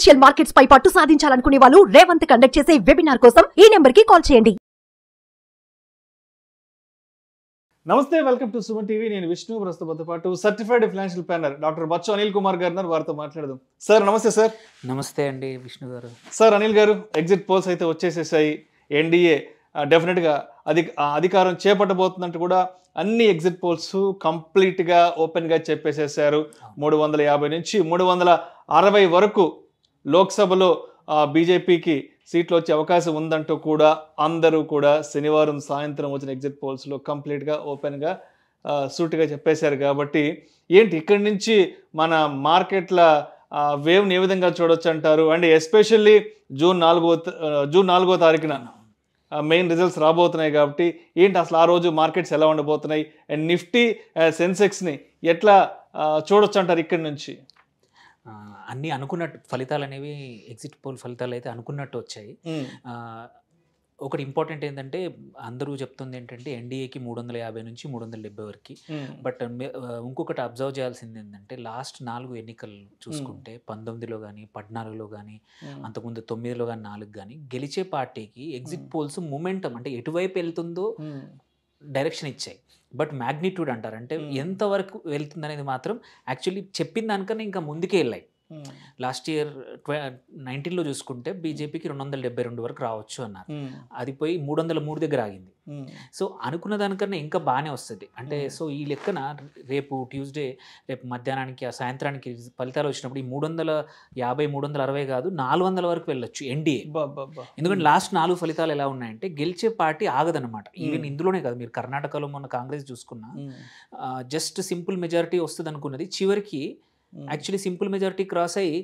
Financial markets పై పట్టు సాధించాలనుకునే వాళ్ళు Revanth conduct చేసే వెబినార్ కోసం ఈ నెంబర్ కి కాల్ చేయండి నమస్తే వెల్కమ్ టు సుమన్ టీవీ నేను విష్ణు ప్రస్తుతంతో పాటు certified financial planner doctor Bachchu Anil Kumar garu వారితో మాట్లాడదాం సార్ నమస్తే సార్ నమస్తే అండి విష్ణు గారు సార్ అనిల్ గారు ఎగ్జిట్ పోల్స్ అయితే వచ్చేసేసాయి ఎన్డీఏ డెఫినెట్గా అధి అధికారం చేపట్టబోతున్నట్టు కూడా అన్ని ఎగ్జిట్ పోల్స్ కంప్లీట్గా ఓపెన్గా చెప్పేసేసారు మూడు వందల యాభై నుంచి మూడు వందల అరవై వరకు లోక్సభలో బీజేపీకి సీట్లు వచ్చే అవకాశం ఉందంటూ కూడా అందరూ కూడా శనివారం సాయంత్రం వచ్చిన ఎగ్జిట్ పోల్స్లో కంప్లీట్గా ఓపెన్గా సూటిగా చెప్పేశారు కాబట్టి ఏంటి ఇక్కడి నుంచి మన మార్కెట్ల వేవ్ని ఏ విధంగా చూడొచ్చు అంటారు అండ్ ఎస్పెషల్లీ జూన్ నాలుగో జూన్ నాలుగో తారీఖున మెయిన్ రిజల్ట్స్ రాబోతున్నాయి కాబట్టి ఏంటి అసలు ఆ రోజు మార్కెట్స్ ఎలా ఉండబోతున్నాయి అండ్ నిఫ్టీ సెన్సెక్స్ని ఎట్లా చూడొచ్చు అంటారు ఇక్కడి నుంచి అన్ని అనుకున్నట్టు ఫలితాలు అనేవి ఎగ్జిట్ పోల్ ఫలితాలు అయితే అనుకున్నట్టు వచ్చాయి ఒకటి ఇంపార్టెంట్ ఏంటంటే అందరూ చెప్తుంది ఏంటంటే ఎన్డీఏకి మూడు వందల యాభై నుంచి మూడు వందల డెబ్బై వరకు బట్ uh, uh, ఇంకొకటి అబ్జర్వ్ చేయాల్సింది ఏంటంటే లాస్ట్ నాలుగు ఎన్నికలు చూసుకుంటే పంతొమ్మిదిలో కానీ పద్నాలుగులో కానీ అంతకుముందు తొమ్మిదిలో కానీ నాలుగు కానీ గెలిచే పార్టీకి ఎగ్జిట్ పోల్స్ మూమెంటం అంటే ఎటువైపు వెళ్తుందో డైరెక్షన్ ఇచ్చాయి బట్ మ్యాగ్నిట్యూడ్ అంటారు అంటే ఎంతవరకు వెళ్తుంది అనేది మాత్రం యాక్చువల్లీ చెప్పిన దానికన్నా ఇంకా ముందుకే వెళ్ళాయి లాస్ట్ ఇయర్ నైన్టీన్లో చూసుకుంటే బీజేపీకి రెండు వందల డెబ్బై రెండు వరకు రావచ్చు అన్నారు hmm. అది పోయి మూడు వందల మూడు దగ్గర ఆగింది hmm. సో అనుకున్న దానికన్నా ఇంకా బాగానే వస్తుంది అంటే hmm. సో ఈ లెక్కన రేపు ట్యూస్డే రేపు మధ్యాహ్నానికి ఆ సాయంత్రానికి ఫలితాలు వచ్చినప్పుడు ఈ మూడు వందల యాభై మూడు వందల అరవై కాదు నాలుగు వందల వరకు వెళ్ళొచ్చు ఎన్డీఏ ఎందుకంటే లాస్ట్ నాలుగు ఫలితాలు ఎలా ఉన్నాయంటే గెలిచే పార్టీ ఆగదనమాట ఈవెన్ ఇందులోనే కాదు మీరు కర్ణాటకలో మొన్న కాంగ్రెస్ చూసుకున్నా జస్ట్ సింపుల్ మెజారిటీ వస్తుంది అనుకున్నది చివరికి యాక్చువల్లీ సింపుల్ మెజారిటీ క్రాస్ అయ్యి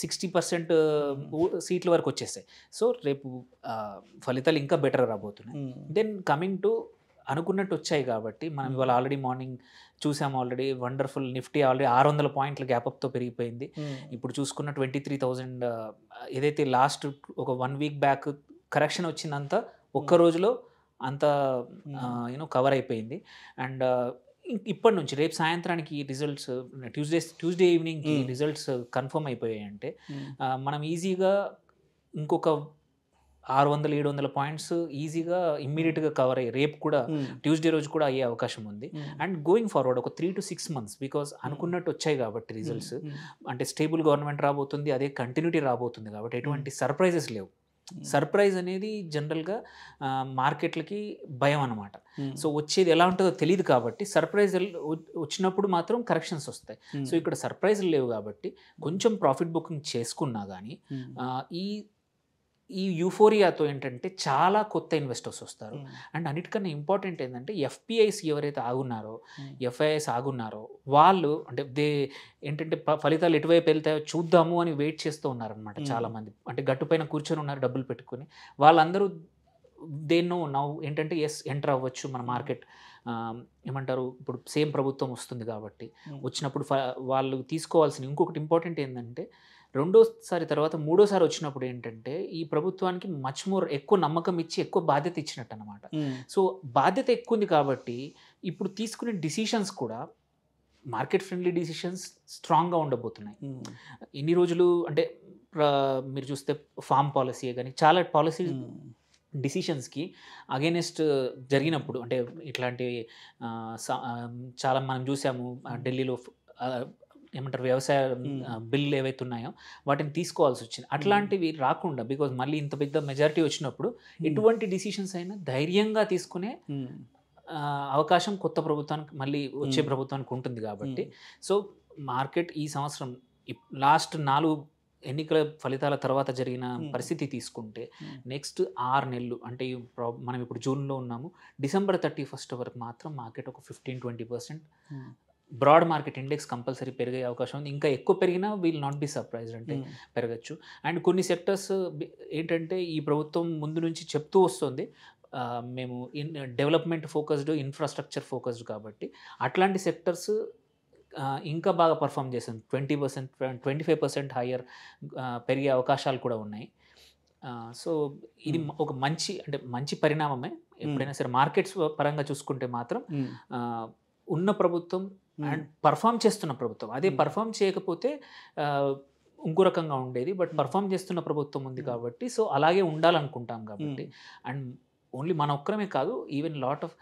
సిక్స్టీ పర్సెంట్ సీట్ల వరకు వచ్చేసాయి సో రేపు ఫలితాలు ఇంకా బెటర్ రాబోతున్నాయి దెన్ కమింగ్ టు అనుకున్నట్టు వచ్చాయి కాబట్టి మనం hmm. ఇవాళ ఆల్రెడీ మార్నింగ్ చూసాం ఆల్రెడీ వండర్ఫుల్ నిఫ్టీ ఆల్రెడీ ఆరు వందల పాయింట్ల గ్యాప్తో పెరిగిపోయింది hmm. ఇప్పుడు చూసుకున్న ట్వంటీ త్రీ థౌజండ్ ఏదైతే లాస్ట్ ఒక వన్ వీక్ బ్యాక్ కరెక్షన్ వచ్చిందంతా hmm. ఒక్క రోజులో అంత యూనో కవర్ అయిపోయింది అండ్ ఇప్పటి నుంచి రేపు సాయంత్రానికి results Tuesday Tuesday evening results confirm అయిపోయాయి అంటే మనం ఈజీగా ఇంకొక ఆరు వందల ఏడు వందల పాయింట్స్ ఈజీగా ఇమ్మీడియట్గా కవర్ అయ్యి రేపు కూడా ట్యూస్డే రోజు కూడా అయ్యే అవకాశం ఉంది అండ్ గోయింగ్ ఫార్వర్డ్ ఒక three to six months because అనుకున్నట్టు వచ్చాయి కాబట్టి రిజల్ట్స్ అంటే స్టేబుల్ గవర్నమెంట్ రాబోతుంది అదే కంటిన్యూటీ రాబోతుంది కాబట్టి ఎటువంటి సర్ప్రైజెస్ లేవు Hmm. సర్ప్రైజ్ అనేది జనరల్గా మార్కెట్లకి భయం అనమాట hmm. సో వచ్చేది ఎలా ఉంటుందో తెలియదు కాబట్టి సర్ప్రైజ్ వచ్చినప్పుడు మాత్రం కరెక్షన్స్ వస్తాయి సో hmm. ఇక్కడ సర్ప్రైజ్ లేవు కాబట్టి కొంచెం ప్రాఫిట్ బుకింగ్ చేసుకున్నా కానీ ఈ ఈ యూఫోరియాతో ఏంటంటే చాలా కొత్త ఇన్వెస్టర్స్ వస్తారు అండ్ అన్నిటికన్నా ఇంపార్టెంట్ ఏంటంటే ఎఫ్పిఐస్ ఎవరైతే ఆగున్నారో ఎఫ్ఐఐస్ ఆగున్నారో వాళ్ళు అంటే దే ఏంటంటే ఫలితాలు ఎటువైపు వెళ్తాయో చూద్దాము అని వెయిట్ చేస్తూ ఉన్నారనమాట చాలామంది అంటే గట్టుపైన కూర్చొని ఉన్నారు డబ్బులు పెట్టుకుని వాళ్ళందరూ దేన్నో నవ్వు ఏంటంటే ఎస్ ఎంటర్ అవ్వచ్చు మన మార్కెట్ ఏమంటారు ఇప్పుడు సేమ్ ప్రభుత్వం వస్తుంది కాబట్టి వచ్చినప్పుడు వాళ్ళు తీసుకోవాల్సిన ఇంకొకటి ఇంపార్టెంట్ ఏంటంటే రెండోసారి తర్వాత మూడోసారి వచ్చినప్పుడు ఏంటంటే ఈ ప్రభుత్వానికి మచ్ మోర్ ఎక్కువ నమ్మకం ఇచ్చి ఎక్కువ బాధ్యత ఇచ్చినట్టు అనమాట hmm. సో బాధ్యత ఎక్కువ ఉంది కాబట్టి ఇప్పుడు తీసుకునే డిసిషన్స్ కూడా మార్కెట్ ఫ్రెండ్లీ డిసిషన్స్ స్ట్రాంగ్గా ఉండబోతున్నాయి hmm. ఇన్ని రోజులు అంటే మీరు చూస్తే ఫామ్ పాలసీ కానీ చాలా పాలసీ డిసిషన్స్కి అగేనెస్ట్ జరిగినప్పుడు అంటే ఇట్లాంటి చాలా మనం చూసాము ఢిల్లీలో ఏమంటారు వ్యవసాయ బిల్లు ఏవైతే ఉన్నాయో వాటిని తీసుకోవాల్సి వచ్చింది అట్లాంటివి రాకుండా బికాజ్ మళ్ళీ ఇంత పెద్ద మెజారిటీ వచ్చినప్పుడు ఎటువంటి డిసిషన్స్ అయినా ధైర్యంగా తీసుకునే అవకాశం కొత్త ప్రభుత్వానికి మళ్ళీ వచ్చే ప్రభుత్వానికి ఉంటుంది కాబట్టి సో మార్కెట్ ఈ సంవత్సరం లాస్ట్ నాలుగు ఎన్నికల ఫలితాల తర్వాత జరిగిన పరిస్థితి తీసుకుంటే నెక్స్ట్ ఆరు నెలలు అంటే మనం ఇప్పుడు జూన్లో ఉన్నాము డిసెంబర్ థర్టీ ఫస్ట్ వరకు మాత్రం మార్కెట్ ఒక fifteen twenty percent broad market index compulsory పెరిగే అవకాశం ఉంది ఇంకా ఎక్కువ పెరిగినా వీల్ నాట్ బి సర్ప్రైజ్డ్ అంటే hmm. పెరగచ్చు అండ్ కొన్ని సెక్టర్స్ ఏంటంటే ఈ ప్రభుత్వం ముందు నుంచి చెప్తూ వస్తుంది మేము in development focused infrastructure focused కాబట్టి అట్లాంటి సెక్టర్స్ ఇంకా బాగా పర్ఫామ్ చేసింది twenty percent twenty five percent higher పెరిగే అవకాశాలు కూడా ఉన్నాయి సో ఇది hmm. ఒక మంచి అంటే మంచి పరిణామమే hmm. ఎప్పుడైనా సరే మార్కెట్స్ పరంగా చూసుకుంటే మాత్రం ఉన్న ప్రభుత్వం Hmm. అండ్ పర్ఫామ్ చేస్తున్న ప్రభుత్వం అదే hmm. పర్ఫామ్ చేయకపోతే ఇంకో రకంగా ఉండేది బట్ hmm. పర్ఫామ్ చేస్తున్న ప్రభుత్వం ఉంది కాబట్టి సో అలాగే ఉండాలనుకుంటాం కాబట్టి అండ్ ఓన్లీ మన ఒక్కరమే కాదు ఈవెన్ లాట్ ఆఫ్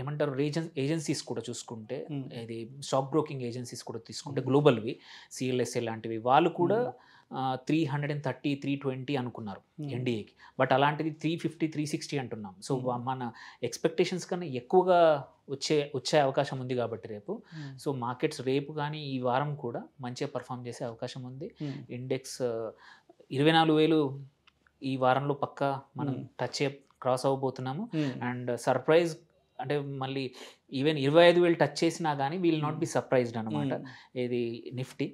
ఏమంటారు రీజన్ ఏజెన్సీస్ కూడా చూసుకుంటే ఇది స్టాక్ బ్రోకింగ్ ఏజెన్సీస్ కూడా తీసుకుంటే గ్లోబల్వి సిఎల్ఎస్ఏ లాంటివి వాళ్ళు కూడా three hundred and thirty three twenty అనుకున్నారు ఎన్డీఏకి hmm. బట్ అలాంటిది త్రీ ఫిఫ్టీ త్రీ సిక్స్టీ అంటున్నాం సో hmm. మన ఎక్స్పెక్టేషన్స్ కన్నా ఎక్కువగా వచ్చే వచ్చే అవకాశం ఉంది కాబట్టి రేపు సో hmm. మార్కెట్స్ రేపు కానీ ఈ వారం కూడా మంచిగా పర్ఫామ్ చేసే అవకాశం ఉంది ఇండెక్స్ ఇరవై నాలుగు వేలు ఈ వారంలో పక్కా మనం టచ్ క్రాస్ అవ్వబోతున్నాము అండ్ సర్ప్రైజ్ అంటే మళ్ళీ ఈవెన్ ఇరవై ఐదు వేలు టచ్ చేసినా కానీ we'll not be hmm. Surprised అనమాట ఇది hmm. Nifty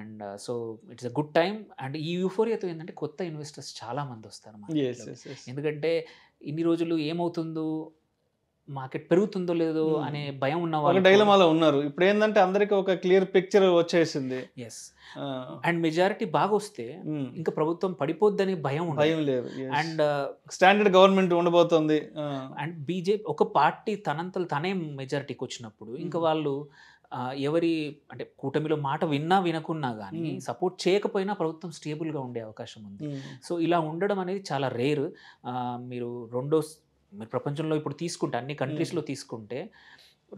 and so it's a good time and ఈ యూఫోరియాతో ఏంటంటే కొత్త ఇన్వెస్టర్స్ చాలా మంది వస్తారు ఎందుకంటే ఇన్ని రోజులు ఏమవుతుందో మార్కెట్ పెరుగుతుందో లేదో అనే భయం ఉన్న వాళ్ళు డైలమాలో ఉన్నారు ఇప్పుడు ఏంటంటే అందరికి ఒక క్లియర్ పిక్చర్ వచ్చేసింది ఎస్ అండ్ మెజారిటీ బాగా వస్తే ఇంకా ప్రభుత్వం పడిపోద్దని భయం భయం లేదు అండ్ స్టాండర్డ్ గవర్నమెంట్ ఉండబోతుంది అండ్ బీజేపీ ఒక పార్టీ తనంతలు తనే మెజారిటీకి వచ్చినప్పుడు ఇంకా వాళ్ళు ఎవరి అంటే కూటమిలో మాట విన్నా వినకున్నా కానీ సపోర్ట్ చేయకపోయినా ప్రభుత్వం స్టేబుల్గా ఉండే అవకాశం ఉంది సో ఇలా ఉండడం అనేది చాలా రేర్ మీరు రెండో మీరు ప్రపంచంలో ఇప్పుడు తీసుకుంటే అన్ని కంట్రీస్లో తీసుకుంటే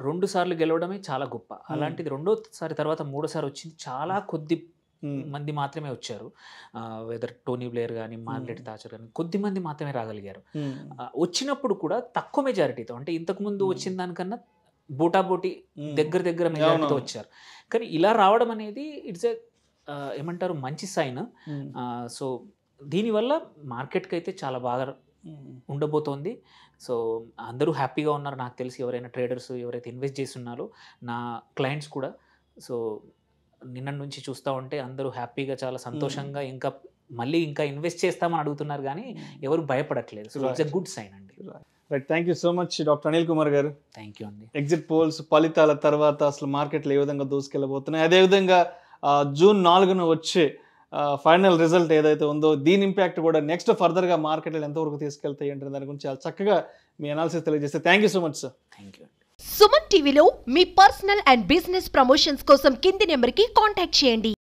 రెండు సార్లు గెలవడమే చాలా గొప్ప అలాంటిది రెండోసారి తర్వాత మూడోసారి వచ్చింది చాలా కొద్ది మంది మాత్రమే వచ్చారు వెదర్ టోనీ బ్లేయర్ కానీ మార్గరెట్ తాచర్ కానీ కొద్ది మంది మాత్రమే రాగలిగారు వచ్చినప్పుడు కూడా తక్కువ మెజారిటీతో అంటే ఇంతకుముందు వచ్చిన దానికన్నా బోటాబోటి దగ్గర దగ్గర మెజారిటీతో వచ్చారు కానీ ఇలా రావడం అనేది ఇట్స్ ఎ ఏమంటారు మంచి సైన్ సో దీనివల్ల మార్కెట్కి అయితే చాలా బాగా ఉండబోతోంది సో అందరూ హ్యాపీగా ఉన్నారు నాకు తెలిసి ఎవరైనా ట్రేడర్స్ ఎవరైతే ఇన్వెస్ట్ చేస్తున్నారో నా క్లయింట్స్ కూడా సో నిన్న నుంచి చూస్తూ ఉంటే అందరూ హ్యాపీగా చాలా సంతోషంగా ఇంకా మళ్ళీ ఇంకా ఇన్వెస్ట్ చేస్తామని అడుగుతున్నారు కానీ ఎవరు భయపడట్లేదు so it's a good sign అండి right thank you so much doctor Anil Kumar garu thank you అండి ఎగ్జిట్ పోల్స్ ఫలితాల తర్వాత అసలు మార్కెట్లు ఏ విధంగా దూసుకెళ్ళబోతున్నాయి అదేవిధంగా జూన్ నాలుగున వచ్చే ఫైనల్ రిజల్ట్ ఏదైతే ఉందో దీని ఇంపాక్ట్ కూడా నెక్స్ట్ ఫర్దర్గా మార్కెట్లు ఎంతవరకు తీసుకెళ్తాయి అంటే దాని గురించి చాలా చక్కగా మీ అనాలిసిస్ తెలియజేస్తే thank you so much sir thank you Suman టీవీలో మీ పర్సనల్ అండ్ బిజినెస్ ప్రమోషన్స్ కోసం కింది నెంబర్కి కాంటాక్ట్ చేయండి